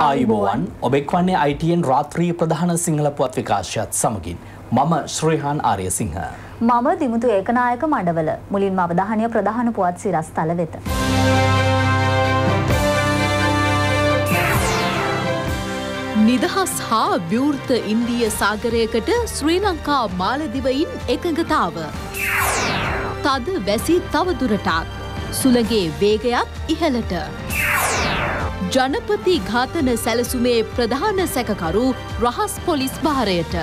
ආයුබෝවන් ඔබෙක් වන්නේ අයිටයෙන් රාත්‍රී ප්‍රධාන සිංහල පුවත් විකාශයත් සමගින්. මම ශ්‍රයහන් ආරය සිංහ. මම දිමුතු ඒකනායක මඩවල මුලින් අවධානය ප්‍රධාන පුවත් සිරස් තල වෙත. නිදහස් හා ව්‍යෘර්ත ඉන්දිය සාගරයකට ශ්‍රී ලංකා මාලදිවයින් එකඟතාව. තද වැසි තවදුරටත්. සුළගේ වේගයත් ඉහලට. ජනපති ඝාතන සැලසුමේ ප්‍රධාන සැකකරු රහස් පොලිස් භාරයට.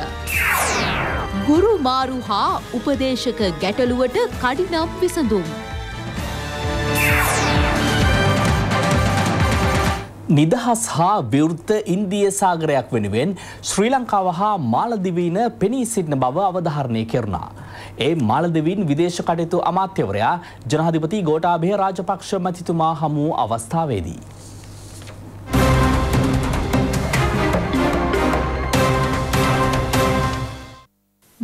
ගුරු මාරු හා උපදේශක ගැටලුවට කඩිනම් විසඳුම්. නිදහස් හා විවෘත ඉන්දිය සාගරයක් වෙනුවෙන් ශ්‍රී ලංකාව හා මාලදිවීන පෙනී සිටින බව අවධාරණය කෙරුණා. ඒ මාලදවින් විදේශ කටයුතු අමාත්‍යවරයා ජනාධිපති ගෝටාභය රාජපක්ෂ මැතිතුමා හමු අවස්ථාවේදී.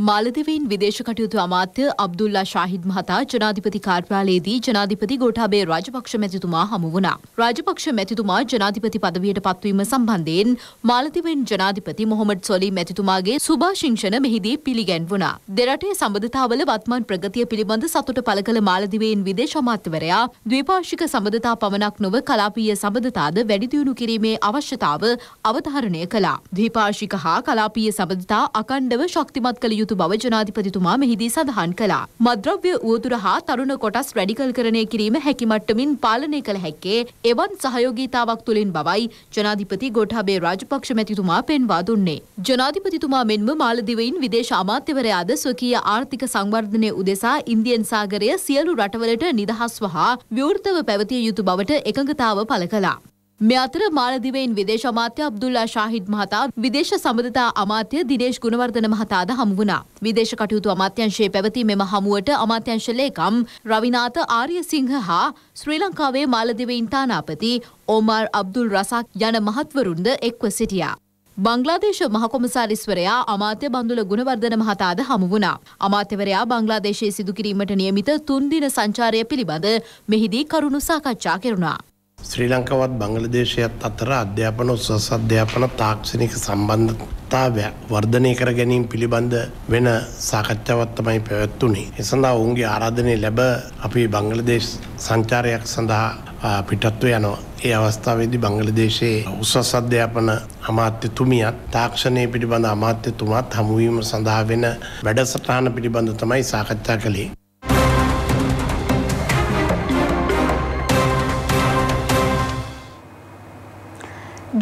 මාලදිවයින් විදේශ කටයුතු අමාත්‍ය අබ්දුල්ලා ශාහිද් මහතා ජනාධිපති කාර්යාලයේදී ජනාධිපති ගෝඨාභය රාජපක්ෂ මැතිතුමා හමු වුණා. රාජපක්ෂ මැතිතුමා ජනාධිපති පදවියට පත්වීම සම්බන්ධයෙන් මාලදිවයින් ජනාධිපති මොහොමඩ් සොලි මැතිතුමාගේ සුභාශිංසන මෙහිදී පිළිගැන්වුණා. දෙරටේ සම්බන්ධතාවල වත්මන් ප්‍රගතිය පිළිබඳ සතුට පළ කළ මාලදිවයින් විදේශ අමාත්‍යවරයා ද්විපාක්ෂික සම්බන්ධතා පමණක් නොව කලාපීය සම්බන්ධතාද වැඩි දියුණු කිරීමේ අවශ්‍යතාව අවධාරණය කළා. ද්විපාක්ෂික හා කලාපීය සම්බන්ධතා අඛණ්ඩව ශක්තිමත් කළ යුතු බව ජනාධිපතිතුමා මෙහිදී සඳහන් කළා. මද්‍රව්‍ය උවදුර හා තරුණ කොටස් රැඩිකල් කරණය කිරීම හැකිමට්ටමින් පාලනය කළ හැක්කේ එවන් සහයෝගීතාවක් තුළින් බවයි ජනාධිපති ගෝඨාභය රාජපක්ෂ මැතිතුමා පෙන්වා දුන්නේ. ජනාධිපතිතුමා මෙන්ම මාලදිවයින් විදේශ අමාත්‍යවරයාද ස්වකීය ආර්ථික සංවර්ධනය උදෙසා ඉන්දියන් සාගරය සියලු රටවලට නිදහස්ව හා විවෘතව පැවතිය යුතු බවට එකඟතාව පළ කළා. මේ අතර මාලදිවයින් විදේශ අමාත්‍ය අබ්දුල්ලා ශාහිද් මහතා විදේශ සබඳතා අමාත්‍ය දිනේශ් ගුණවර්ධන මහතාද හමු වුණා. විදේශ කටයුතු අමාත්‍යංශයේ පැවති මෙම හමුවට අමාත්‍යංශ ලේකම් රවිනාත ආර්යසිංහ හා ශ්‍රී ලංකාවේ මාලදිවයින් තානාපති ඕමාර් අබ්දුල් රසාක් යන මහත්වරුන්ද එක්ව සිටියා. බංග්ලාදේශ මහකොමසාරිස්වරයා අමාත්‍ය බන්දුල ගුණවර්ධන මහතාද හමු වුණා. අමාත්‍යවරයා බංග්ලාදේශයේ සිදු කිරීමට නියමිත තුන්දින සංචාරය පිළිබඳ මෙහිදී කරුණු සාකච්ඡා කෙරුණා. ශ්‍රී ලංකාවත් බංගලදේශයත් අතර අධ්‍යාපන උසස් අධ්‍යාපන තාක්ෂණික සම්බන්ධතාවය වර්ධනය කර ගැනීම පිළිබඳ වෙන සාකච්ඡාවක් තමයි පැවැත්වුණේ. ඒ සඳහා ඔවුන්ගේ ආරාධනය ලැබ අපි බංගලදේශ සංචාරයක් සඳහා පිටත්ව යනවා. ඒ අවස්ථාවේදී බංගලදේශයේ උසස් අධ්‍යාපන අමාත්‍යතුමියත් තාක්ෂණය පිළිබඳ අමාත්‍යතුමාත් හමුවීම සඳහා වෙන වැඩසටහන පිළිබඳ තමයි සාකච්ඡා කළේ.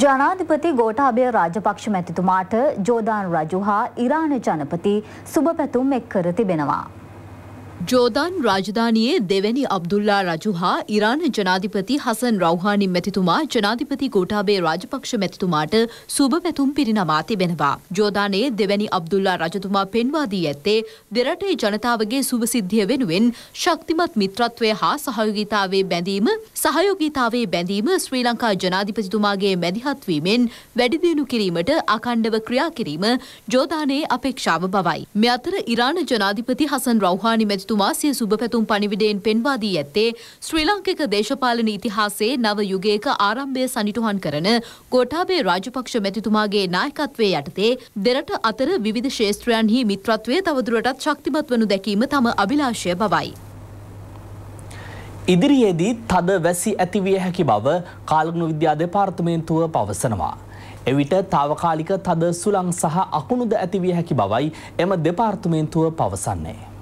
ජනාධිපති ගෝටාභය රාජපක්ෂ මැතිතුමාට ජෝදාන් රජු හා ඉරාණ ජනපති සුභ පැතුම් එක් කර තිබෙනවා. ජෝදන් රාජධානයේ දෙවැනි අබ්දුල්ලා රජු හා ඉරාන ජනාධිපති හසන් රෞහානි මැතිතුමා ජනාධිපති ගෝටාබේ රාජපක්ෂ මැතිතුමාට සුභ පැතුම් පිරිනමා තිබෙනවා. ජෝදානයේ දෙවැනි අබ්දුල්ලා රජතුමා පෙන්වා දී ඇත්තේ දෙරටේ ජනතාවගේ සුභසිද්ධිය වෙනුවෙන් ශක්තිමත් මිත්‍රත්වය හා සහයෝගීතාවේ බැඳීම සහයෝගීතාවේ බැඳීම ශ්‍රී ලංකා ජනාධිපතිතුමාගේ මැදිහත්වීමෙන් වැඩිදියුණු කිරීමට අකණ්ඩව ක්‍රියා කිරීම ජෝදානයේ අපේක්ෂාව බවයි. මෙ අතර ඉරාන ජනාධිපති හසන් රෞහානි මැතිතුමා මැතිතුමා සිය සුභ පැතුම් පනිවිඩයෙන් පෙන්වා දී ඇත්තේ ශ්‍රී ලංකික දේශපාලන ඉතිහාසයේ නව යුගයක ආරම්භය සනිටුහන් කරන ගෝඨාභය රාජපක්ෂ මැතිතුමාගේ නායකත්වයේ යටතේ දෙරට අතර විවිධ ශේෂත්‍රයන්හි මිත්‍රත්වය තවදුරටත් ශක්තිමත් වනු දැකීම තම අභිලාෂය බවයි. ඉදිරියේදී තද වැසි ඇතිවිය හැකි බව කාලගුණ විද්‍යා දෙපාර්තමේන්තුව පවසනවා. එවිට තාවකාලික තද සුළං සහ අකුණුද ඇතිවිය හැකි බවයි එම දෙපාර්තමේන්තුව පවසන්නේ.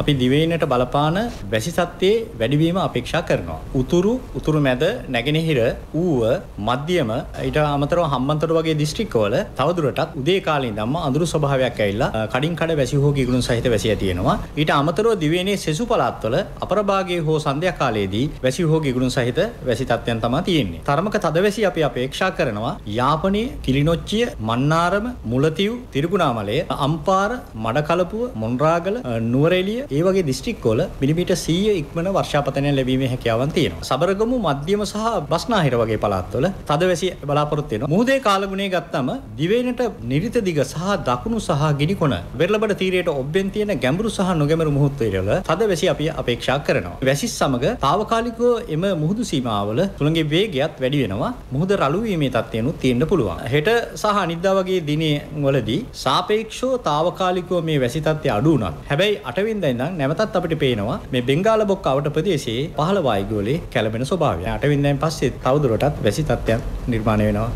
අපි දිවයිනට බලපාන වැසි සත්‍යයේ වැඩිවීම අපේක්ෂා කරනවා. උතුරු, උතුරු මැද, නැගෙනහිර, ඌව, මධ්‍යම ඊට අමතරව හම්බන්තොට වගේ දිස්ත්‍රික්කවල තවදුරටත් උදේ කාලේ ඉඳන්ම අඳුරු ස්වභාවයක් ඇවිල්ලා කඩින් කඩ වැසි හෝ කිගුණුන් සහිත වැසිය තියෙනවා. ඊට අමතරව දිවයිනේ සෙසු පළාත්වල අපරභාගයේ හෝ සන්ධ්‍යා කාලයේදී වැසි හෝ කිගුණුන් සහිත වැසි තත්ත්වයන් තමයි තියෙන්නේ. තරමක තදවැසි අපි අපේක්ෂා කරනවා. යාපනයේ, කිලිනොච්චිය, මන්නාරම, මුලතිව්, තිරිකුණාමලය, අම්පාර, මඩකලපුව, මොන්රාගල, නුවරඑළිය සිය ඒවගේ දිස්ටික්කොල මිලිමිට සීය ඉක්මන වර්ෂාපතනය ලැබීම හැකියාවන් තියෙන සබරගමු මධ්‍යම සහ බස්නාහිර වගේ පළත්වල තද වැසි බලාපොරත්වයෙන මුහදේ කාලගුණේ ගත්තම දිවෙනට නිරිත දිග සහ දකුණු සහ ගිනිකොන වෙරලබට තීරයට ඔබ්බෙන් තියෙන ගැඹරු සහ නොගැමරු මුහොත්තේරල තද වැසි අපි අපේක්ෂා කරනවා වැසිස් සමඟ තාවකාලිකෝ එම මුහුදු සීමාවල තුළගේ වේගයක්ත් වැඩි වෙනවා මුහද රලුවීමේ තත්වයනු තියෙන්න්න පුළුවන් හෙට සහ නිද්දා වගේ දිනේ වලදී සාපේක්ෂෝ තාවකාලිකෝ මේ වැසිතත්ය අඩුනත් හැබැයි අටවින්ද ඉඳන් නැවතත් අපිට පේනවා මේ බෙංගාල බොක් අවට ප්‍රදේශයේ පහළ වායුගෝලයේ කැළඹෙන ස්වභාවය. අටවින්දෙන් පස්සේ තවදුරටත් වැසි තත්ත්වයක් නිර්මාණය වෙනවා.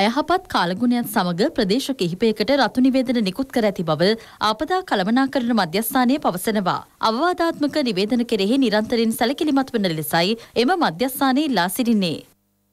අයහපත් කාලගුණයන් සමග ප්‍රදේශ කිහිපයකට රතු නිවේදන නිකුත් කර ඇති බව ආපදා කළමනාකරන මධ්‍යස්ථානය පවසනවා. අවවාධාත්මක නිවේදන කෙරෙහි නිරන්තරයෙන් සැලකිලිමත් වන ලෙසයි එම මධ්‍යස්ථානයේ ඉල්ලා සිටින්නේ.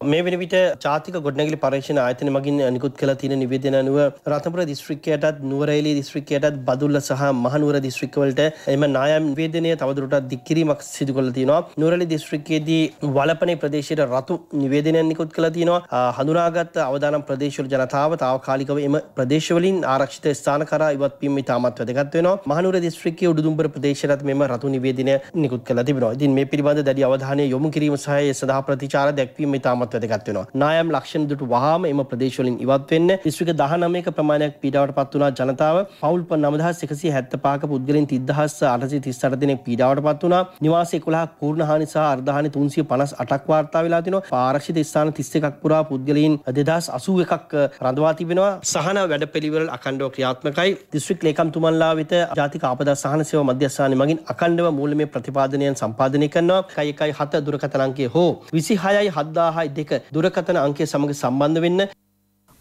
මේ වෙන විට ජාතික ගොඩනැගිලි පරීක්ෂණ ආයතන මගින් නිකුත් කළ තියෙන නිවේදන අනුව රතනපුර දිස්ත්‍රික්කයටත් නුවරඑළිය දිස්ත්‍රික්කයටත් බදුල්ල සහ මහනුවර දිස්ත්‍රික්කවලට එම නායම් නිවේදනය තවදුරටත් දික් කිරීමක් සිදු කළ තියෙනවා නුවරඑළිය දිස්ත්‍රික්කයේදී වලපනේ ප්‍රදේශයට රතු නිවේදනයක් නිකුත් කළ තියෙනවා හඳුනාගත් අවදානම් ප්‍රදේශවල ජනතාව తాවකාලිකව එම ප්‍රදේශවලින් ආරක්ෂිත ස්ථාන කරා ඉවත්වීම ඉතාමත් වැදගත් වෙනවා මහනුවර දිස්ත්‍රික්කයේ උඩුදුම්බර ප්‍රදේශයටත් මෙම රතු නිවේදනය නිකුත් කළා තිබෙනවා ඉතින් මේ පිළිබඳ දැඩි අවධානය යොමු කිරීම සහ ඒ සඳහා ප්‍රතිචාර දැක්වීම ඉතාමත් ඉතාමත් වැදගත් වෙනවා. නායම් ලක්ෂණ දුටු වහාම එම ප්‍රදේශවලින් ඉවත් වෙන්න දිස්ත්‍රික්ක 19ක ප්‍රමාණයක් පීඩාවට පත් වුණා ජනතාව පවුල් 9175ක පුද්ගලයන් 30838 දෙනෙක් පීඩාවට පත් වුණා. නිවාස 11ක් පූර්ණ හානි සහ අර්ධ හානි 358ක් වාර්තා වෙලා තිනවා. ආරක්ෂිත ස්ථාන 31ක් පුරා පුද්ගලයන් 2081ක් රඳවා තිබෙනවා. සහන වැඩපිළිවෙළ අඛණ්ඩව ක්‍රියාත්මකයි. දිස්ත්‍රික් ලේකම්තුමන්ලා වෙත ජාතික ආපදා සහන සේවා මධ්‍යස්ථානයේ මගින් අඛණ්ඩව මූල්‍යමය ප්‍රතිපාදනයන් සම්පාදනය කරනවා. 1.7 දුරකථන අංකය හෝ 26යි 7000යි අයට ඒක දුරකථන අංකය සමඟ සම්බන්ධ වෙන්න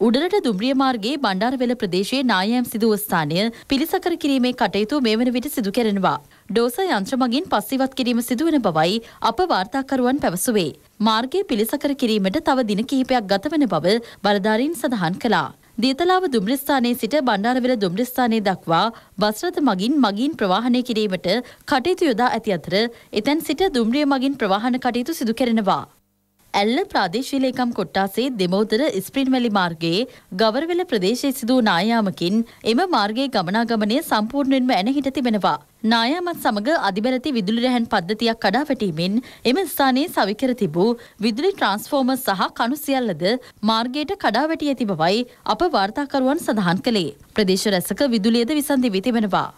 උඩරට දුම්රිය මාර්ගයේ බණ්ඩාරවෙල ප්‍රදේශයේ නායම් සිදුව ස්ථානය පිළිසකර කිරීමේ කටයුතු මේ වන විට සිදු කෙරෙනවා. ඩෝස යන්ත්‍ර මගින් පස්සිවත් කිරීම සිදුවන බවයි අප වාර්තාකරුවන් පැවසුවේ. මාර්ගය පිළිසකර කිරීමට තව දින කිහිපයක් ගතවන බව බලධාරීන් සඳහන් කළා. දියතලාව දුම්රිස්ථානයේ සිට බණ්ඩාරවෙල දුම්රිස්ථානයේ දක්වා බස්රථ මගින් මගින් ප්‍රවාහනය කිරීමට කටයුතු යොදා ඇති අතර එතැන් සිට දුම්රිය මගින් ප්‍රවාහන කටයුතු සිදු කෙරෙනවා. ඇල්ල ප්‍රාදේශී ලේකම් කොට්ටාසේ දෙමෝදර ස්ප්‍රින්වැලි මාර්ගයේ ගවරවෙල ප්‍රදේශයේ සිදු වූ නායාමකින් එම මාර්ගයේ ගමනාගමනය සම්පූර්ණයෙන්ම ඇනහිට තිබෙනවා. නායාමත් සමග අධිබැරති විදුලි රැහන් පද්ධතියක් කඩා වැටීමෙන් එම ස්ථානයේ සවිකර තිබූ විදුලි ට්‍රාන්ස්ෆෝර්මර් සහ කණු සියල්ලද මාර්ගයට කඩා වැටී ඇති බවයි අප වාර්තාකරුවන් සඳහන් කළේ. ප්‍රදේශ රැසක විදුලියද විසන්දි වී තිබෙනවා.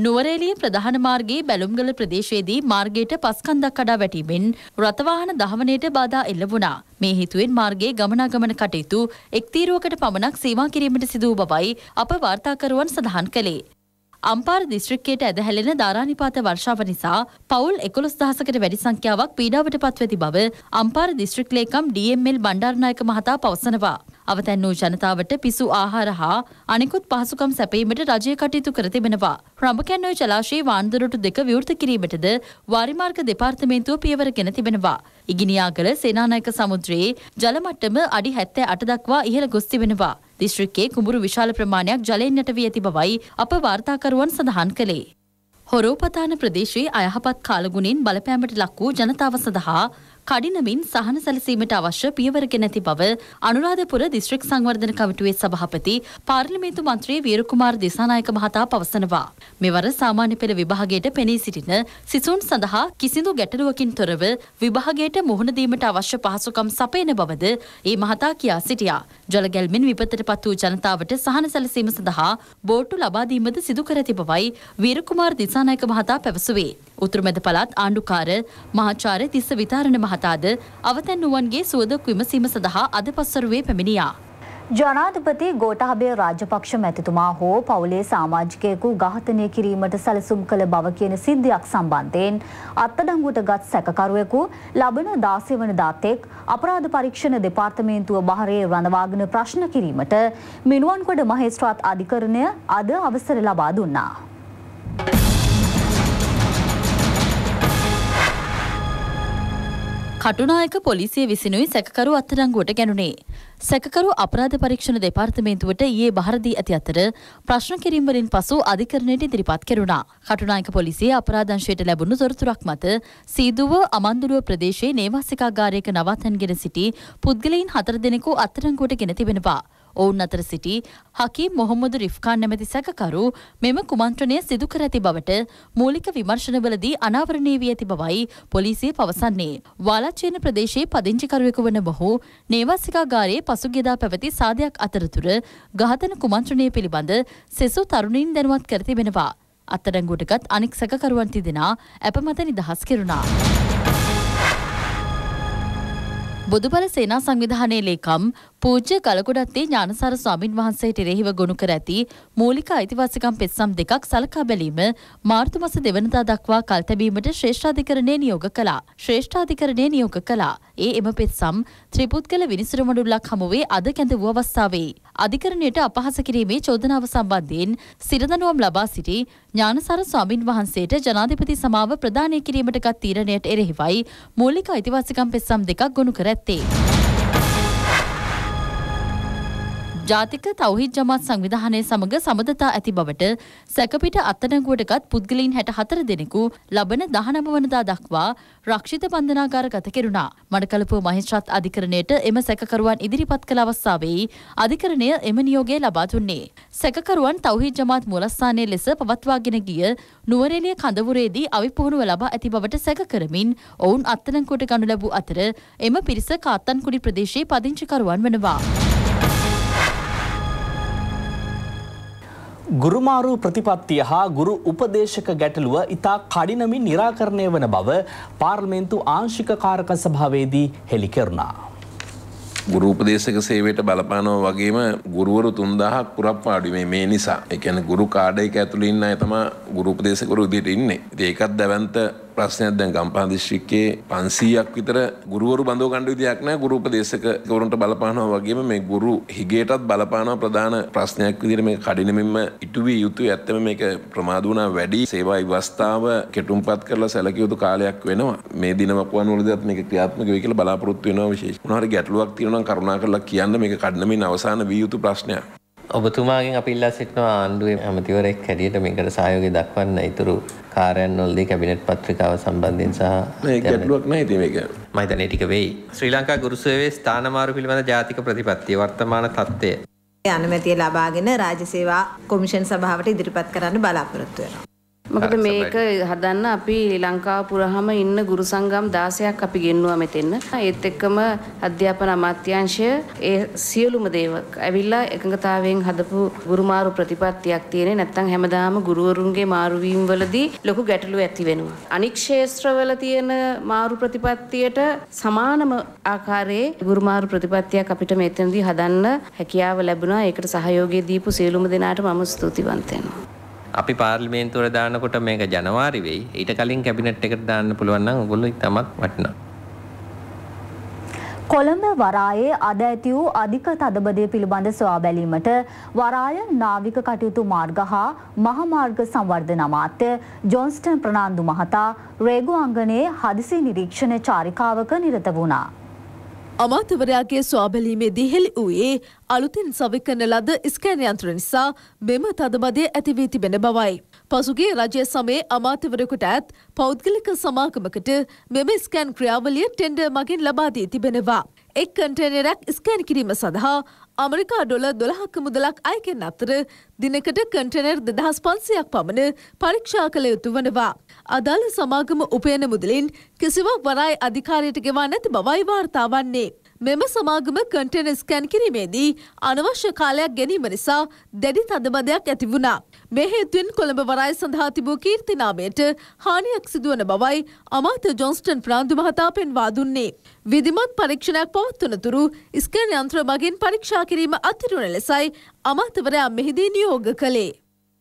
නුවරේලිය ප්‍රධාන මාර්ගයේ බැලුම්ගල ප්‍රදේශයේදී මාර්ගයට පස්කන්දක් කඩා වැටීමෙන් රථවාහන දහවනයට බාධා එල්ල වුණා. මේ හේතුවෙන් මාර්ගයේ ගමනාගමන කටයුතු එක් තීරුවකට පමණක් සීමා කිරීමට සිදු වූ බවයි අප වාර්තාකරුවන් සඳහන් කළේ. අම්පාර දිස්ත්‍රික්කයට ඇදහැලෙන ධාරානිපාත වර්ෂාව නිසා පවුල් එකොළොස් දහසකට වැඩි සංඛ්‍යාවක් පීඩාවට පත්වති බව අම්පාර දිස්ත්‍රික් ලේකම් ඩීඑම්එල් බණ්ඩාරනායක මහතා පවසනවා. අවතැන් වූ ජනතාවට පිසු ආහාර හා අනෙකුත් පහසුකම් සැපීමට රජය කටයුතු කර තිබෙනවා. රඹකැන්වය ජලාශයේ වාන්දරොටු දෙක විවෘත කිරීමටද වාරිමාර්ග දෙපාර්තමේන්තුව පියවරගෙන තිබෙනවා. ඉගිනියාගල සේනානායක සමුද්‍රයේ ජලමට්ටම අඩි හැත්තෑ අට දක්වා ඉහළ ගොස් තිබෙනවා. දිස්ත්‍රික්කේ කුඹුරු විශාල ප්‍රමාණයක් ජලෙන්නට වී ඇති බවයි අප වාර්තාකරුවන් සඳහන් කළේ. හොරෝපතාන ප්‍රදේශයේ අයහපත් කාලගුණින් බලපෑමට ලක් වූ ජනතාව සඳහා කඩිනමින් සහන සැලසීමට අවශ්‍ය පියවරගෙන ඇති බව අනුරාධපුර දිස්ත්‍රික් සංවර්ධන කමිටුවේ සභාපති පාර්ලිමේන්තු මන්ත්‍රී වීරකුමාර් දිසානායක මහතා පවසනවා. මෙවර සාමාන්‍ය පෙළ විභාගයට පෙනී සිටින සිසුන් සඳහා කිසිදු ගැටලුවකින් තොරව විභාගයට මුහුණ දීමට අවශ්‍ය පහසුකම් සපයන බවද ඒ මහතා කියා සිටියා. ජලගැල්මින් විපතට පත් වූ ජනතාවට සහන සැලසීම සඳහා බෝට්ටු ලබා දීමද සිදු කර තිබවයි වීරකුමාර් දිසානායක මහතා පැවසුවේ. උතුරුමැද පළාත් ආණ්ඩුකාර මහාචාර්ය තිස්ස විතාරණ මහතාද අවතැන් වුවන්ගේ සුවදක් විමසීම සඳහා අද පස්වරුවේ පැමිණියා. ජනාධිපති ගෝටහබේ රාජපක්ෂ මැතිතුමා හෝ පවුලේ සාමාජිකයෙකු ඝාතනය කිරීමට සැලසුම් කළ බව කියන සිද්ධියක් සම්බන්ධයෙන් අත්අඩංගුවට ගත් සැකකරුවෙකු ලබන 16 වනදා තෙක් අපරාධ පරීක්ෂණ දෙපාර්තමේන්තුව බහරේ රඳවාගෙන ප්‍රශ්න කිරීමට මිනුවන්කොඩ මහේස්ත්‍රාත් අධිකරණය අද අවසර ලබා දුන්නා. කටුනායක පොලිසිය විසිනුයි සැකකරු අත්තරංගුවට ගැනුනේ. සැකකරු අපරාධ පරීක්ෂණ දෙපාර්තමේන්තුවට ඊයේ බහර දී ඇති අතර ප්‍රශ්න කිරීම් වලින් පසු අධිකරණයට ඉදිරිපත් කෙරුණා. කටුනායක පොලිසිය අපරාධංශයට ලැබුණු තොරතුරක් මත සීදුව අමන්දුරුව ප්‍රදේශයේ නේවාසිකාගාරයක නවාතැන්ගෙන සිටි පුද්ගලයන් හතර දෙනෙකු අත්තරංගුවට ගෙන තිබෙනවා. ඔවුන් අතර සිටි හකී මොහොමද රිෆ්කාන් නැමැති සැකකරු මෙම කුමන්ත්‍රණය සිදු කර ඇති බවට මූලික විමර්ශනවලදී අනාවරණය වී ඇති බවයි පොලිසිය පවසන්නේ. වාලාචේන ප්‍රදේශයේ පදිංචිකරුවෙකු වන බොහෝ නේවාසිකාගාරයේ පසුගියදා පැවති සාදයක් අතරතුර ඝාතන කුමන්ත්‍රණය පිළිබඳ සෙසු තරුණින් දැනුවත් කර තිබෙනවා. අත්අඩංගුවටගත් අනෙක් සැකකරුවන් තිදෙනා ඇපමත නිදහස් කෙරුණා. බොදුබල සේනා සංවිධානයේ ලේකම් පූජ්‍ය ගලකොඩත්තේ ඥානසාර ස්වාමින් වහන්සේට එරෙහිව ගොනු කර ඇති මූලික අයිතිවාසිකම් පෙත්සම් දෙකක් සලකා බැලීම මාර්තු මස දෙවනදා දක්වා කල් තැබීමට ශ්‍රේෂ්ඨාධිකරණය නියෝග කළා. ශ්‍රේෂ්ඨාධිකරණය නියෝග කළා. ඒ එම පෙත්සම් ත්‍රිපුද්ගල විනිසුරු මඩුල්ලක් හමුවේ අද කැඳවූ අවස්ථාවේ. අධිකරණයට අපහාස කිරීමේ චෝදනාව සම්බන්ධයෙන් සිරදනුවම් ලබා සිටි ඥානසාර ස්වාමින් වහන්සේට ජනාධිපති සමාව ප්‍රදානය කිරීමට ගත් තීරණයට එරෙහිවයි මූලික අයිතිවාසිකම් පෙත්සම් දෙකක් ගොනු කර ඇත්තේ. ජාතික තවහිත් ජමත් සංවිධානය සමඟ සමඳතා ඇති බවට සැකපිට අත්තනගුවටකත් පුද්ගලින් හැට හතර දෙනෙකු ලබන දහනම වනදා දක්වා රක්ෂිත බන්ධනාගාර ගත කෙරුණා. මඩකලපු මහිශ්‍රත් අධිකරණයට එම සැකකරුවන් ඉදිරිපත් කළ අවස්ථාවේ අධිකරණය එම නියෝගය ලබා දුන්නේ. සැකකරුවන් තවහිත් ජමාත් මුලස්ථානය ලෙස පවත්වාගෙන ගිය නුවරෙලිය කඳවුරේදී අවිපුහුණුව ලබා ඇති බවට සැක කරමින් ඔවුන් අත්තනකොට ගනු ලැබූ අතර එම පිරිස කාත්තන්කුඩි ප්‍රදේශයේ පදිංචිකරුවන් වනවා. ගුරුමාරු ප්‍රතිපත්තිය හා ගුරු උපදේශක ගැටලුව ඉතා කඩිනමින් නිරාකරණය වන බව පාර්මෙන්තු ආංශික කාරක සභාවේදී හෙළි කරනා. ගුරුපදේශක සේවයට බලපානව වගේම ගුරුවරු තුන්දාහක් පුරප්පාඩුවේ මේ නිසා එකන ගුරු කාඩයක ඇතුළ ඉන්න ඇතම ගුරුපදේශකරු දිට ඉන්නේ ඒකත් දැවන්ත ප්‍රශ්නයක් දැන් ගම්පා දිශ්‍රික්කේ පන්සීයක් විතර ගුරුවරු බඳෝ ගණ්ඩ විදියක් නෑ ගුරුප දේශකවරුන්ට බලපානවා වගේම මේ ගුරු හිගේටත් බලපානවා ප්‍රධාන ප්‍රශ්නයක් විදිර මේ කඩිනමින්ම ඉටුවී යුතු ඇත්තම මේක ප්‍රමාදුණා වැඩි සේවා ඉවස්ථාව කෙටුම්පත් කරලා සැලකයුතු කාලයක් වෙනවා මේ දිනවක්වන් වලදත් මේ ක්‍රියාත්මක වේ කියලා බලාපොරොත්තු වෙනවා විශේෂ උනාහරි ගැටලුවක් තියෙනවා නම් කරුණා කරලා කියන්න මේක කඩනමින් අවසාන විය යුතු ප්‍රශ්නයක් ඔබතුමාගෙන් අපි ඉල්ලා සිටිනවා ආණ්ඩුවේ ඇමතිවරයෙක් හැටියට මේකට සහයෝගය දක්වන්න ඉතුරු කාර්යයන්වලදී කැබිනට් පත්‍රිකාව සම්බන්ධයෙන් සහ මේ ගැටලුවක් නැහැ ඉතින් මේක. මම හිතන්නේ ටික වෙයි. ශ්‍රී ලංකා ගුරුසේවයේ ස්ථානමාරු පිළිබඳ ජාතික ප්‍රතිපත්තිය වර්තමාන තත්ත්වය අනුමැතිය ලබාගෙන රාජ්‍ය සේවා කොමිෂන් සභාවට ඉදිරිපත් කරන්න බලාපොරොත්තු වෙනවා. මොකද මේක හදන්න අපි ලංකාව පුරාම ඉන්න ගුරු සංගම් 16ක් අපි ගෙන්නුවා මෙතෙන්න. ඒත් එක්කම අධ්‍යාපන අමාත්‍යාංශය ඒ සියලුම දේව ඇවිල්ලා එකඟතාවයෙන් හදපු ගුරුමාරු ප්‍රතිපත්තියක් තියෙනේ. නැත්තම් හැමදාම ගුරුවරුන්ගේ මාරු වීම වලදී ලොකු ගැටලු ඇති වෙනවා. අනික් ක්ෂේත්‍රවල තියෙන මාරු ප්‍රතිපත්තියට සමානම ආකාරයේ ගුරුමාරු ප්‍රතිපත්තියක් අපිට මෙතනදී හදන්න හැකියාව ලැබුණා. ඒකට සහයෝගය දීපු සියලුම දෙනාට මම ස්තුතිවන්ත වෙනවා. අපි පාර්ලිමේන්තුවට දානකොට මේක ජනවාරි වෙයි. ඊට කලින් කැබිනට් එකට දාන්න පුළුවන් නම් ඔයගොල්ලෝ ඉතමත් වටිනවා. කොළඹ වරායේ අද ඇති වූ අධික තදබදය පිළිබඳ සොයා බැලීමට වරාය නාවික කටයුතු මාර්ග හා මහමාර්ග සංවර්ධන අමාත්‍ය ජොන්ස්ටන් ප්‍රනාන්දු මහතා රේගු අංගනයේ හදිසි නිරීක්ෂණ චාරිකාවක නිරත වුණා. අමාත්‍යවරයාගේ ස්වාබැලීමේදී හෙළි වූයේ අලුතින් සවිකරන ලද ස්කෑන් යන්ත්‍ර නිසා මෙම තදබදය ඇති වී තිබෙන බවයි. පසුගේ රජය සමයේ අමාත්‍යවරයෙකුට ඇත් පෞද්ගලික සමාගමකට මෙම ස්කෑන් ක්‍රියාවලිය ටෙන්ඩර් මගින් ලබා දී තිබෙනවා. එක් කන්ටේනරයක් ස්කෑන් කිරීම සඳහා අමරිකා ඩොල දොළහක්ක මුදලක් අයකෙන් අතර දිනකට කටනෙර් දෙදහස් පන්සයක් පමණ පරීක්ෂා කළ යුතු වනවා. අදාළ සමාගම උපයන මුදලින් කිසිවක් වරයි අධිකාරයට ගෙවා නැති බවයි වාර්තා වන්නේ. මෙම සමාගම කන්ටේන ස්කැන් කිරීමේදී අනවශ්‍ය කාලයක් ගැනීම නිසා දැඩි තදබදයක් ඇති වුණා. මේ හේතුවෙන් කොළඹ වරාය සඳහා තිබූ කීර්තිනාමයට හානියක් සිදුවන බවයි අමාත්‍ය ජොන්ස්ටන් ප්‍රාන්දු මහතා පෙන්වා දුන්නේ. විධිමත් පරීක්ෂණයක් පවත්වනතුරු ස්කැන් යන්ත්‍ර මගින් පරීක්ෂා කිරීම අතිරුණ ලෙසයි අමාත්‍යවරයා මෙහිදී නියෝග කළේ.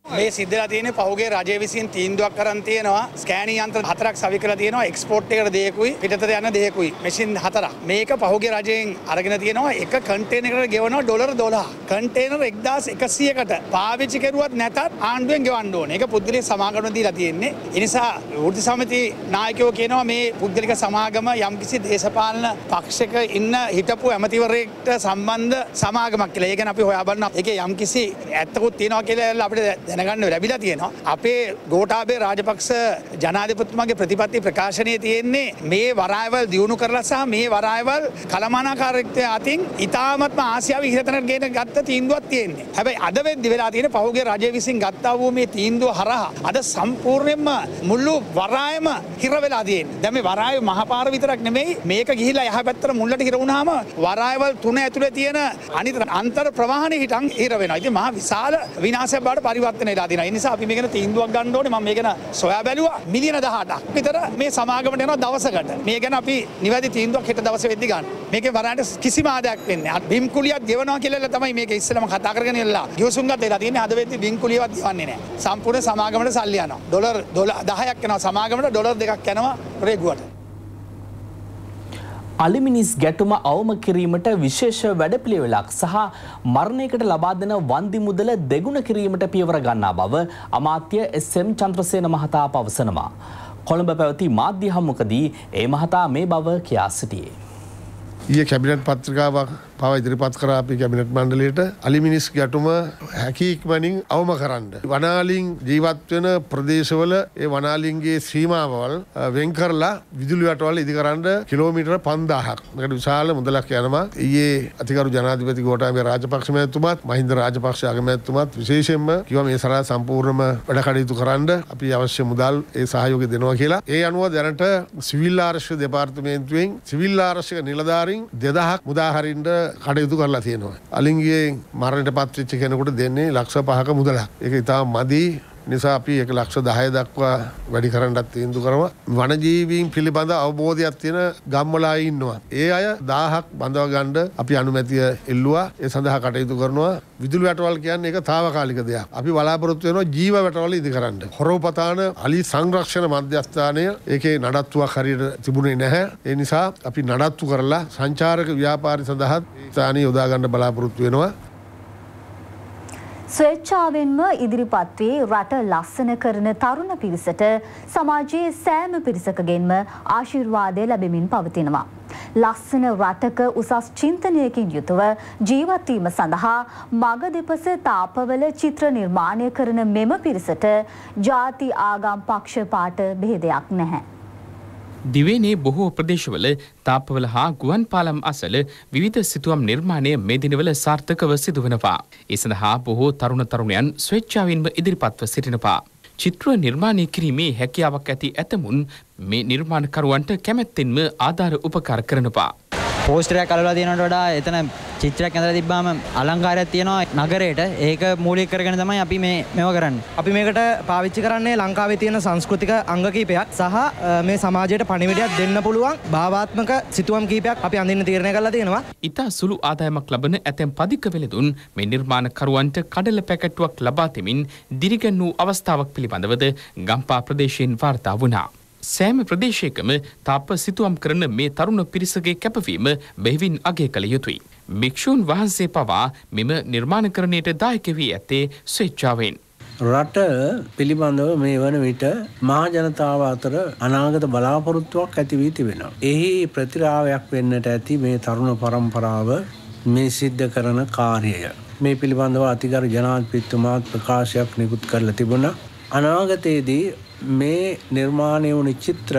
මේ සිද්ධලා තියෙන පහුගේ රජය විසින් තීන්දුවක් කරන් තියෙනවා ස්කෑනි යන්ත්‍ර හතරක් සවි කරලා තියෙනවා එක්ස්පෝට් එකට දෙයකුයි පිටතට යන දෙයකුයි මැෂින් හතරක් මේක පහුගේ රජයෙන් අරගෙන තියෙනවා එක කන්ටේනර් එකට ගෙවනවා ඩොලර් 12 කන්ටේනර් 1100කට පාවිච්චි කරුවත් නැතත් ආණ්ඩුවෙන් ගෙවන්න ඕනේ ඒක පුද්ගලික සමාගම දීලා තියෙන්නේ ඒ නිසා වෘත්ති සමිති නායකයෝ කියනවා මේ පුද්ගලික සමාගම යම්කිසි දේශපාලන පක්ෂයක ඉන්න හිටපු ඇමතිවරයෙක්ට සම්බන්ධ සමාගමක් කියලා ඒක අපි හොයා බලනවා ඒකේ යම්කිසි ඇත්තකුත් තියෙනවා කියලා අපිට දැනගන්න ලැබිලා තියෙනවා. අපේ ගෝටාබේ රාජපක්ෂ ජනාධිපතිතුමාගේ ප්‍රතිපත්ති ප්‍රකාශනය තියෙන්නේ මේ වරායවල් දියුණු කරලා සහ මේ වරායවල් කළමනාකාරීත්වය අතින් ඉතාමත්ම ආසියාව ඉහතට ගෙන ගත්ත තීන්දුවක් තියෙන්නේ. හැබැයි අද වෙද්දි වෙලා තියෙන පහුගිය රජය විසින් ගත්තා වූ මේ තීන්දුව හරහා අද සම්පූර්ණයෙන්ම මුළු වරායම හිර වෙලා තියෙන්නේ. දැන් මේ වරාය මහපාර විතරක් නෙමෙයි මේක ගිහිලා යහපැත්තට මුල්ලට හිර වුණාම වරායවල් තුන ඇතුලේ තියෙන අනිත් අන්තර් ප්‍රවාහන හිටන් හිර වෙනවා. ඉතින් මහා විශාල විනාශයක් බවට පරිවර්තනය පරිවර්තන වෙලා තියෙනවා. ඒ නිසා අපි මේකන තීන්දුවක් ගන්න ඕනේ. මම මේකන සොයා බැලුවා. මිලියන 18ක් විතර මේ සමාගමට යනවා දවසකට. මේ ගැන අපි නිවැරදි තීන්දුවක් හෙට දවසේ වෙද්දි ගන්න. මේකේ වරාට කිසිම ආදයක් වෙන්නේ නැහැ. බිම් කුලියක් ගෙවනවා කියලා තමයි මේක ඉස්සෙල්ලම කතා කරගෙන ඉල්ලලා. ගියසුන්ගත වෙලා තියෙන්නේ අද වෙද්දි බිම් කුලියවත් ගෙවන්නේ නැහැ. සම්පූර්ණ සමාගමට සල්ලි යනවා. ඩොලර් 10ක් යනවා සමාගමට ඩොලර් දෙකක් යනවා රේගුවට. අලිමිනිස් ගැටුම අවම කිරීමට විශේෂ වැඩපිළිවෙලක් සහ මරණයකට ලබා දෙන වන්දි මුදල දෙගුණ කිරීමට පියවර ගන්නා බව අමාත්‍ය එස්.එම්. චන්ද්‍රසේන මහතා පවසනවා. කොළඹ පැවති මාධ්‍ය හමුවකදී ඒ මහතා මේ බව කියා සිටියේ. ඊයේ කැබිනට් පත්‍රිකාවක් පව ඉදිරිපත් කරාපි කැමිනට් මණ්ඩලයට අලිමිනිස් ගැටුම හැකික්මනින් අවම කරන්න. වනාලිං ජීවත්වෙන ප්‍රදේශවල ඒ වනාලින්ගේ සීමාවල් වෙන් කරලා විදුලි වැටවල් ඉදිකරන්න කිලෝමීටර පන්දාහක් කට විශාල මුදලක් යනවා ඒ අතිකරු ජනාධිපති ගෝටාගේ රාජපක්ෂමඇතුමත් මහින්ද රාජපක්ෂයාගමඇතුමත් විශේෂෙන්ම කිව මේ සර සම්පූර්ණම වැඩ කටයුතු කරන්න අපි අවශ්‍ය මුදල් ඒ සහයෝග දෙනවා කියලා ඒ අනුව දැනට සිවිල් ආර්ශ දෙපාර්තමේන්තුවෙන් සිවිල් ආර්ශක නිලධාරින් දෙදහක් මුදාහරින්ට කටයුතු කරලා තියෙනවා. අලින්ගේ මරණයට පත්වෙච්ච කෙනෙකුට දෙන්නේ ලක්ෂ පහක මුදලක්. ඒක ඉතාම මදි නිසා අපි එක ලක්ෂ දහය දක්වා වැඩි කරන්නත් තීන්දු කරම වනජීවීන් පිළිබඳ අවබෝධයක් තියෙන ගම්මලා ඉන්නවා. ඒ අය දාහක් බඳව ගණ්ඩ අපි අනුමැතිය එල්ලවා ඒ සඳහා කටයුතු කරනවා විදුලි වැටවල් කියන්න එක තාවකාලික දෙයක්. අපි බලාපොරොත්තු වෙනවා ජීව වැටවල ඉදි කරන්න. හොරෝපතාන අලි සංරක්ෂණ මධ්‍යස්ථානය ඒකේ නඩත්තුවක් හරියට තිබුණේ නැහැ. ඒ නිසා අපි නඩත්තු කරලා සංචාරක ව්‍යාපාරි සඳහා ස්ථානීය යොදා ගන්න බලාපොරොත්තු වෙනවා. ස්වේච්ඡාවෙන්ම ඉදිරිපත් වී රට ලස්සන කරන තරුණ පිරිසට සමාජයේ සෑම පිරිසකගෙන්ම ආශිර්වාදය ලැබෙමින් පවතිනවා. ලස්සන රටක උසස් චින්තනයකින් යුතුව ජීවත් වීම සඳහා මග දෙපස තාපවල චිත්‍ර නිර්මාණය කරන මෙම පිරිසට ಜಾති ආගම් පක්ෂපාත බෙහෙදයක් නැහැ. දිවයිනේ බොහෝ ප්‍රදේශවල තාපවල හා ගුවන් පාලම් අසල විවිධ සිතුවම් නිර්මාණය මේ දිනවල සාර්ථකව සිදුවනවා. ඒ සඳහා බොහෝ තරුණ තරුණයන් ස්වේච්ඡාවෙන්ම ඉදිරිපත්ව සිටිනවා. චිත්‍ර නිර්මාණය කිරීමේ හැකියාවක් ඇති ඇතමුන් මේ නිර්මාණකරුවන්ට කැමැත්තෙන්ම ආධාර උපකාර කරනවා. පෝස්ටරයක් අලලා තියෙනට වඩා එතන චිත්‍රයක් ඇඳලා තිබ්බාම අලංකාරයක් තියෙනවා නගරයට ඒක මූලික කරගෙන තමයි අපි මේ මේව කරන්නේ. අපි මේකට පාවිච්චි කරන්නේ ලංකාවේ තියෙන සංස්කෘතික අංග කීපයක් සහ මේ සමාජයට පණිවිඩයක් දෙන්න පුළුවන් භාවාත්මක සිතුවම් කීපයක් අපි අඳින්න තීරණය කරලා තියෙනවා. ඉතා සුළු ආදායමක් ලබන ඇතැම් පදික වෙළඳුන් මේ නිර්මාණකරුවන්ට කඩල පැකට්ටුවක් ලබා දෙමින් දිරිගන් වූ අවස්ථාවක් පිළිබඳවද ගම්පා ප්‍රදේශයෙන් වාර්තා වුණා. සෑම ප්‍රදේශයකම තාප සිතුවම් කරන මේ තරුණ පිරිසගේ කැපවීම බෙහිවින් අගය කළ යුතුයි. භික්‍ෂූන් වහන්සේ පවා මෙම නිර්මාණකරණයට දායක වී ඇත්තේ ස්වේච්ඡාවෙන්. රට පිළිබඳව මේ වන විට මහජනතාව අතර අනාගත බලාපොරොත්තුවක් ඇතිවී තිබෙනවා. එහි ප්‍රතිරාවයක් වෙන්නට ඇති මේ තරුණ පරම්පරාව මේ සිද්ධ කරන කාර්යය. මේ පිළිබඳව අතිකර ජනාධිපතිතුමාත් ප්‍රකාශයක් නිකුත් කරලා තිබුණා. අනාගතයේදී මේ නිර්මාණය වුණ චිත්‍ර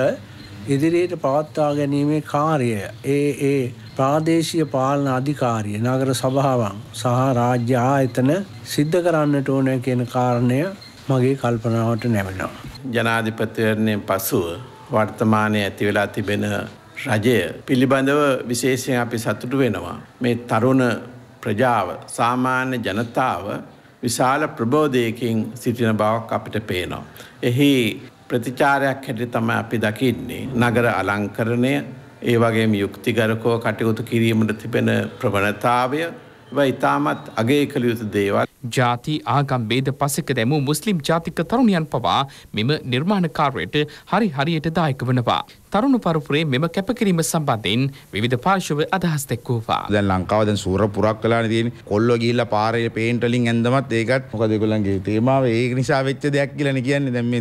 ඉදිරියට පවත්වා ගැනීමේ කාර්යය ඒ ඒ ප්‍රාදේශීය පාලන අධිකාරිය නගර සභාවන් සහ රාජ්‍ය ආයතන සිද්ධ කරන්නට ඕන කියන කාරණය මගේ කල්පනාවට නැවෙනවා. ජනාධිපතිවරණය පසුව වර්තමානය ඇති වෙලා තිබෙන රජය පිළිබඳව විශේෂයෙන් අපි සතුටු වෙනවා. මේ තරුණ ප්‍රජාව සාමාන්‍ය ජනතාව විශාල ප්‍රබෝධයකින් සිටින බවක් අපිට පේනවා. එහි ප්‍රතිචාරයක් හැටි තම අපි දකින්නේ. නගර අලංකරණය ඒ වගේ යුක්තිගරකෝ කටයුතු කිරීමට තිබෙන ප්‍රවණතාවය ඉතාමත් අගේ කළ යුතු දේවල්. ජාති ආගම් බේද පසක දැමූ මුස්ලිම් ජාතික තරුණියන් පවා මෙම නිර්මාණකාරයට හරි හරියට දායක වනවා. තරුණු පරපුරේ මෙම කැපකිරීම සම්බන්ධයෙන් විධ පාශව අදහස් දෙක්වූවා. දැ ලංකාවද සූර පුරක් කලා දයෙන් කොල්ලො ගිල්ල පාරය පේන්ටලින් ඇඳමත් ඒකත් මොකදකුලන්ගේ තේමාව ඒ නිසා වෙච්ච දෙයක් කියලන කියන්නේ දැම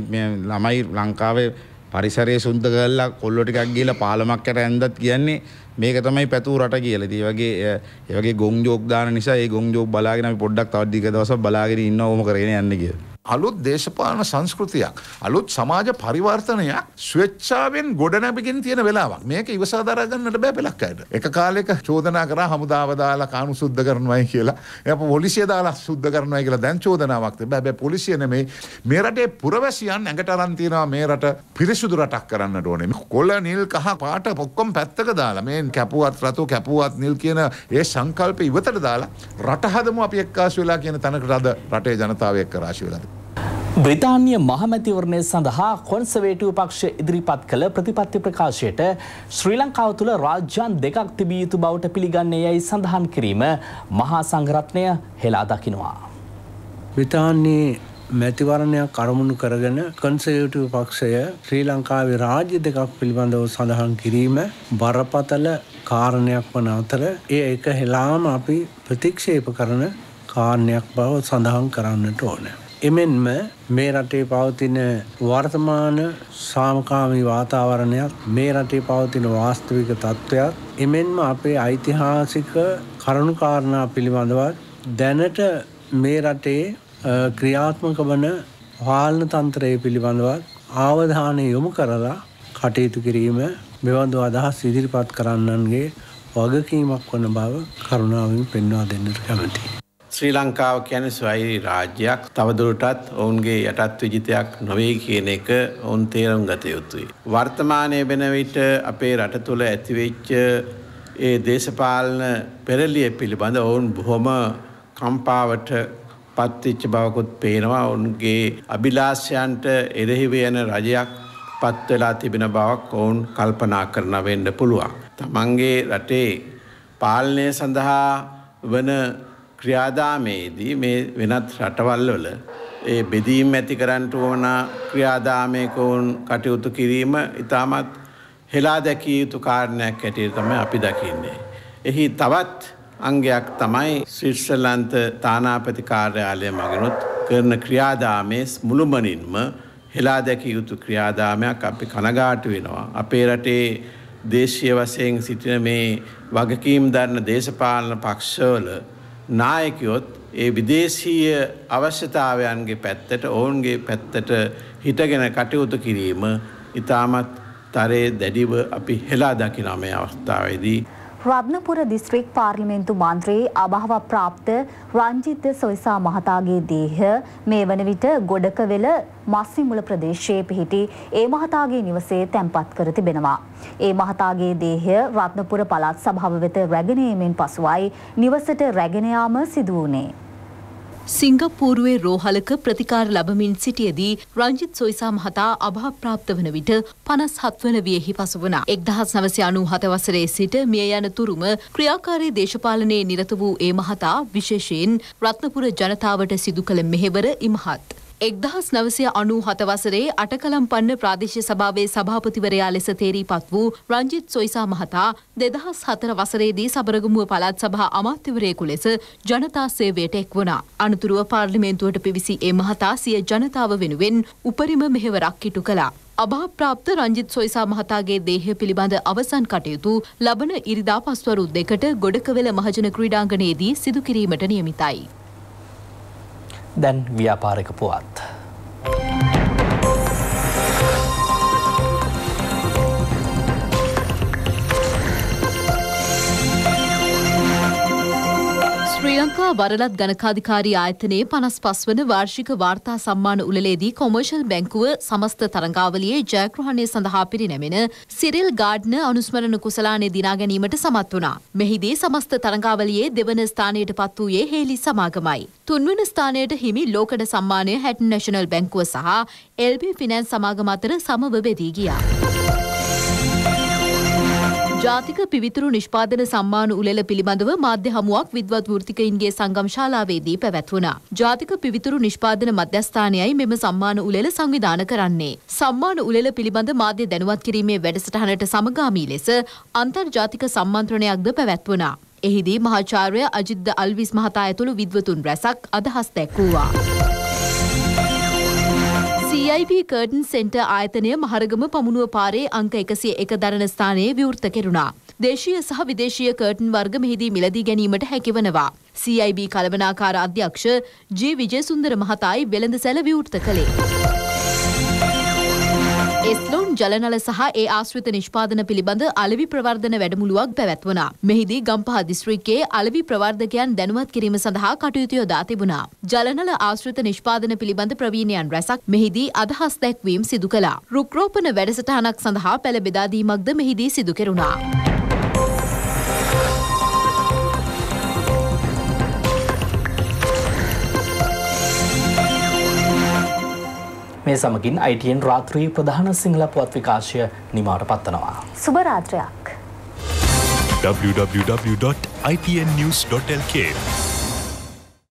ළමයි ලංකාවේ පරිසරය සුන්ද කරලා කොල්ලොටිකක් ගිල පාලමක්කට ඇන්දත් කියන්නේ මේක තමයි පැතුූ රට කියල ති වගේ ඒවගේ ගොං ජෝක් දාන නිසා ඒ ගොං ජෝක් බලාගෙන පොඩ්ඩක් තවදදික දවස බලාගෙන ඉන්න ඕම කරගෙන යන්න කියලා අලුත් දේශපාලන සංස්කෘතියක් අලුත් සමාජ පරිවර්තනයක් ස්වච්ඡාවෙන් ගොඩනැබිගෙන තියෙන වෙලාවක් මේක ඉවසා දරාගන්නට බෑ පෙලක් අයට එක කාලෙක චෝදනා කරා හමුදාව දාලා කානු සුද්ධ කරනවයි කියලා එයා පොලිසිය දාලා සුද්ධ කරනවයි කියලා දැන් චෝදනාවක් තිබ්බා හැබැයි පොලිසිය නෙමෙයි මේ රටේ පුරවැසියන් ඇඟට අරන් තියනවා මේ රට පිරිසුදු රටක් කරන්නට ඕනේ කොළ නිල් කහ පාට ඔක්කොම පැත්තක දාලා මේ කැපුවත් රතු කැපුවත් නිල් කියන ඒ සංකල්ප ඉවතට දාලා රට හදමු අපි එක්කාසු වෙලා කියන තැනකට අද රටේ ජනතාව එක්ක රාශි වෙලා බ්‍රතාන්‍ය මහමැතිවරණය සඳහා කොන්සවේටව පක්ෂ ඉදිරිපත් කළ ප්‍රතිපත්ති ප්‍රකාශයට ශ්‍රී ලංකාව තුළ රාජ්‍යන් දෙකක් තිබිය යුතු බවට පිළිගන්නේ යැයි සඳහන් කිරීම මහා සංගරත්නය හෙලා දකිනවා. බ්‍රතාන්නේ මැතිවරණයක් අරමුණු කරගෙන කන්සේටව පක්ෂය ශ්‍රී ලංකාවේ රාජ්‍ය දෙකක් පිළිබඳව සඳහන් කිරීම බරපතල කාරණයක් වන අතර ඒ එක හෙලාම අපි ප්‍රතික්ෂේප කරන කාරණයක් බව සඳහන් කරන්නට ඕනෑ. එමෙන්ම මේ රටේ පවතින වර්තමාන සාමකාමී වාතාවරණයක් මේ රටේ පවතින වාස්තවික තත්ත්වයක් එමෙන්ම අපේ ඓතිහාසික කරුණු කාරණා පිළිබඳවත් දැනට මේ රටේ ක්‍රියාත්මක වන පාලන තන්ත්‍රයේ පිළිබඳවත් ආවධානය යොමු කරලා කටයුතු කිරීම මෙබඳු අදහස් ඉදිරිපත් කරන්නන්ගේ වගකීමක් වන බව කරුණාවෙන් පෙන්වා දෙන්නට කැමතියි. ශ්‍රී ලංකාව කියන ස්වෛරී රාජ්‍යයක් තවදුරටත් ඔවුන්ගේ යටත් විජිතයක් නොවේ කියන එක ඔවුන් තේරුම් ගත යුතුයි. වර්තමානය වෙන විට අපේ රට තුළ ඇතිවෙච්ච ඒ දේශපාලන පෙරලිය පිළිබඳ ඔවුන් බොහොම කම්පාවට පත්තිච්ච බවකුත් පේනවා ඔවුන්ගේ අභිලාෂයන්ට එරෙහිව යන රජයක් පත්වෙලා තිබෙන බවක් ඔවුන් කල්පනා කරන වෙන්න පුළුවන්. තමන්ගේ රටේ පාලනය සඳහා වන ක්‍රියාදාමයේදී මේ වෙනත් රටවල්වල ඒ බෙදීම් ඇති කරන්නට ඕන ක්‍රියාදාමයකවුන් කටයුතු කිරීම ඉතාමත් හෙලා දැකිය යුතු කාරණයක් ඇටිය තමයි අපි දකින්නේ. එහි තවත් අංගයක් තමයි ශිර්ෂලන්ත තානාපති කාර්යාලය මගෙනුත් කරන ක්‍රියාදාමේ මුළුමනින්ම හෙලා දැකිය යුතු ක්‍රියාදාමයක් අපි කනගාට වෙනවා. අපේ රටේ දේශය වසයෙන් සිටින මේ වගකීම් දරන්න දේශපාලන පක්ෂවල නායකයොත් ඒ විදේශීය අවශ්‍යතාවයන්ගේ පැත්තට ඔවුන්ගේ පැත්තට හිටගෙන කටයුතු කිරීම ඉතාමත් තරයේ දැඩිව අපි හෙලා දකිනමය අවස්ථාවේදී රත්නපුර දිස්ත්‍රික් පාර්ලිමේන්තු මන්ත්‍රී අභාව ප්‍රාප්ත රංජිත් සොයිසා මහතාගේ දේහ මේ වන විට ගොඩකවෙල මස්සිමුල ප්‍රදේශයේ පිහිටි ඒ මහතාගේ නිවසේ තැන්පත් කර තිබෙනවා. ඒ මහතාගේ දේහය රත්නපුර පළාත් සභාව වෙත රැගෙන යෑමෙන් පසුවයි නිවසට රැගෙන යාම සිදු වුණේ. සිංගප්පූරුවේ රෝහලක ප්‍රතිකාර ලබමින් සිටියදී රංජිත් සොයිසා මහතා අභාප්‍රාප්ත වන විට පනස් හත්වන වියෙහි පසු වනා. එක්දහස් නවසය අනූ හත වසරේ සිට මිය යන තුරුම ක්‍රියාකාරී දේශපාලනයේ නිරත වූ ඒ මහතා විශේෂයෙන් රත්නපුර ජනතාවට සිදු කළ මෙහෙවර ඉමහත්. එක්දහස් නවසය අනූ හතවසරේ අටකළම්පන්න ප්‍රාදේශ සභාවේ සභාපතිවරයා ලෙස තේරීපත් වූ රංජිත් සොයිසා මහතා දෙදහස් හතර වසරේදී සබරගමුව පළත් සභා අමාත්‍යවරයෙකු ලෙස ජනතා සේවයට එක් වුණා. අනතුරුව පාර්ලිමේන්තුවට පිවිසි ඒ මහතා සිය ජනතාව වෙනුවෙන් උපරිම මෙහෙවරක් ඉටු කළා. අභාප්‍රාප්ත රංජිත් සොයිසා මහතාගේ දේහය පිළිබඳ අවසන් කටයුතු ලබන ඉරිදා පස්වරු දෙකට ගොඩකවෙල මහජන ක්‍රීඩාංගණයේදී සිදු කිරීමට නියමිතයි. දැන් ව්‍යාපාරික පුවත්. ලංකා වරලත් ගණකාධිකාරී ආයතනයේ පනස් පස්වන වාර්ෂික වාර්තා සම්මාන උළලේදී කොමර්ෂල් බැංකුව සමස්ත තරංගාවලියේ ජයග්‍රහණය සඳහා පිරිනැමෙන සිරිල් ගාඩ්න අනුස්මරණ කුසලානය දිනා ගැනීමට සමත් වුණා. මෙහිදී සමස්ත තරංගාවලියේ දෙවන ස්ථානයට පත් වූයේ හේලි සමාගමයි. තුන්වන ස්ථානයට හිමි ලෝකඩ සම්මානය හැටන් නැෂනල් බැංකුව සහ එල්බි ෆිනෑන්ස් සමාගම අතර සමව බෙදී ගියා. ජාතික පිවිතුරු නිෂ්පාදන සම්මාන උළෙල පිළිබඳව මාධ්‍ය හමුවක් විද්වත් වෘතිකයින්ගේ සංගම් ශාලාවේදී පැවැත්වුණා. ජාතික පිවිතුරු නිෂ්පාදන මධ්‍යස්ථානයයි මෙම සම්මාන උළෙල සංවිධාන කරන්නේ. සම්මාන උළෙල පිළිබඳ මාධ්‍ය දැනුවත් කිරීමේ වැඩසටහනට සමගාමී ලෙස අන්තර්ජාතික සම්මන්ත්‍රණයක්ද පැවැත්වුණා. එහිදී මහාචාර්ය අජිද්ද අල්විස් මහතා ඇතුළු විද්වතුන් රැසක් අදහස් දැක්වූවා. VIP කර්ඩන් සෙන්ටර් ආයතනය මහරගම පමුණුව පාරේ අංක එකසිය එක දරණ ස්ථානයේ විවෘත කෙරුණා. දේශීය සහ විදේශීය කර්ටන් වර්ග මෙහිදී මිලදී ගැනීමට හැකිවනවා. CIB කලවනාකාර අධ්‍යක්ෂ ජී විජය සුන්දර මහතායි වෙළඳ සැල විවෘත කළේ. එස්ලෝන් ජලනල සහ ඒ ආශ්‍රිත නිෂ්පාදන පිළිබඳ අලවි ප්‍රවර්ධන වැඩමුළුවක් පැවැත්වනා. මෙහිදී ගම්පහ දිස්ත්‍රික්කයේ අලවි ප්‍රවර්ධකයන් දැනුවත් කිරීම සඳහා කටයුතු යොදා තිබුණා. ජලනල ආශ්‍රිත නිෂ්පාදන පිළිබඳ ප්‍රවීණයන් රැසක් මෙහිදී අදහස් දැක්වීම් සිදු කළා. රුක්රෝපණ වැඩසටහනක් සඳහා පෙළ බෙදා දීමක්ද මෙහිදී සිදු කෙරුණා. මේ සමගින් ITN රාත්‍රී ප්‍රධාන සිංහල පුවත් විකාශය නිමාවට පත්වනවා. සුබ රාත්‍රයක්. www.itnnews.lk